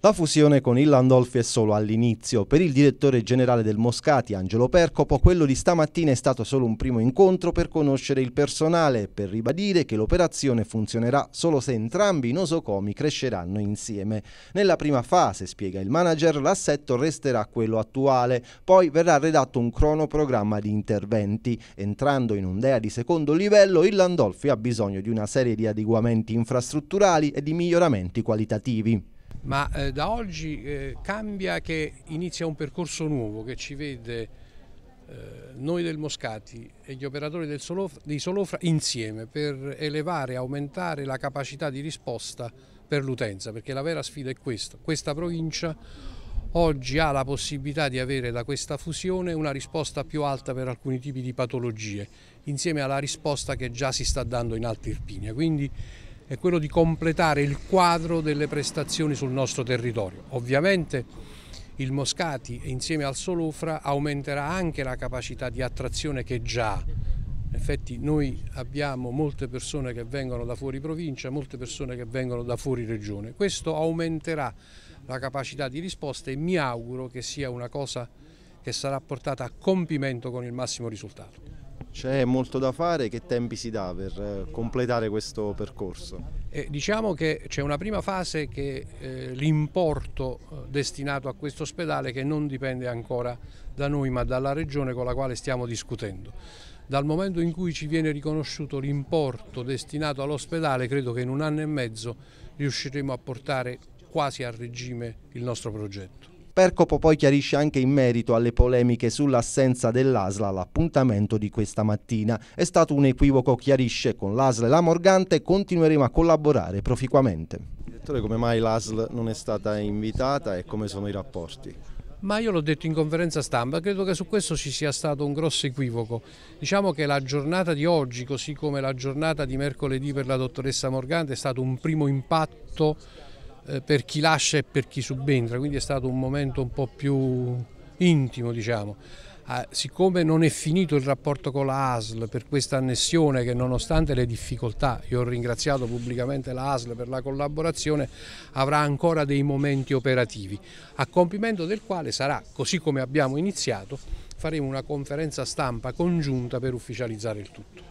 La fusione con il Landolfi è solo all'inizio. Per il direttore generale del Moscati, Angelo Percopo, quello di stamattina è stato solo un primo incontro per conoscere il personale, e per ribadire che l'operazione funzionerà solo se entrambi i nosocomi cresceranno insieme. Nella prima fase, spiega il manager, l'assetto resterà quello attuale, poi verrà redatto un cronoprogramma di interventi. Entrando in un DEA di secondo livello, il Landolfi ha bisogno di una serie di adeguamenti infrastrutturali e di miglioramenti qualitativi. Ma eh, da oggi eh, cambia che inizia un percorso nuovo che ci vede eh, noi del Moscati e gli operatori Solofra, di Solofra insieme per elevare e aumentare la capacità di risposta per l'utenza, perché la vera sfida è questa. Questa provincia oggi ha la possibilità di avere da questa fusione una risposta più alta per alcuni tipi di patologie, insieme alla risposta che già si sta dando in Alta Irpinia. Quindi è quello di completare il quadro delle prestazioni sul nostro territorio. Ovviamente il Moscati insieme al Solofra aumenterà anche la capacità di attrazione che già ha. In effetti noi abbiamo molte persone che vengono da fuori provincia, molte persone che vengono da fuori regione. Questo aumenterà la capacità di risposta e mi auguro che sia una cosa che sarà portata a compimento con il massimo risultato. C'è molto da fare, che tempi si dà per eh, completare questo percorso? Eh, diciamo che c'è una prima fase che eh, l'importo eh, destinato a questo ospedale che non dipende ancora da noi ma dalla regione con la quale stiamo discutendo. Dal momento in cui ci viene riconosciuto l'importo destinato all'ospedale credo che in un anno e mezzo riusciremo a portare quasi a regime il nostro progetto. Percopo poi chiarisce anche in merito alle polemiche sull'assenza dell'ASLA all'appuntamento di questa mattina. È stato un equivoco, chiarisce, con l'ASLA e la Morgante continueremo a collaborare proficuamente. Direttore, come mai l'ASL non è stata invitata e come sono i rapporti? Ma io l'ho detto in conferenza stampa, credo che su questo ci sia stato un grosso equivoco. Diciamo che la giornata di oggi, così come la giornata di mercoledì per la dottoressa Morgante, è stato un primo impatto eh, per chi lascia e per chi subentra, quindi è stato un momento un po' più intimo diciamo. Ah, siccome non è finito il rapporto con la ASL per questa annessione che nonostante le difficoltà, io ho ringraziato pubblicamente la ASL per la collaborazione, avrà ancora dei momenti operativi, a compimento del quale sarà, così come abbiamo iniziato, faremo una conferenza stampa congiunta per ufficializzare il tutto.